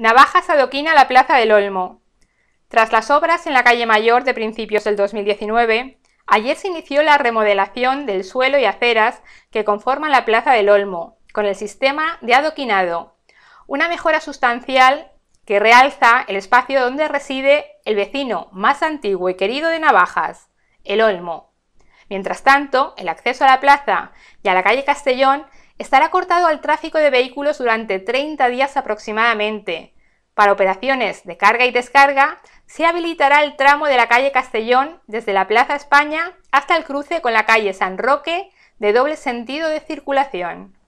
Navajas adoquina la Plaza del Olmo. Tras las obras en la calle Mayor de principios del 2019, ayer se inició la remodelación del suelo y aceras que conforman la Plaza del Olmo, con el sistema de adoquinado, una mejora sustancial que realza el espacio donde reside el vecino más antiguo y querido de Navajas, el Olmo. Mientras tanto, el acceso a la plaza y a la calle Castellón estará cortado al tráfico de vehículos durante 30 días aproximadamente. Para operaciones de carga y descarga, se habilitará el tramo de la calle Castellón desde la Plaza España hasta el cruce con la calle San Roque de doble sentido de circulación.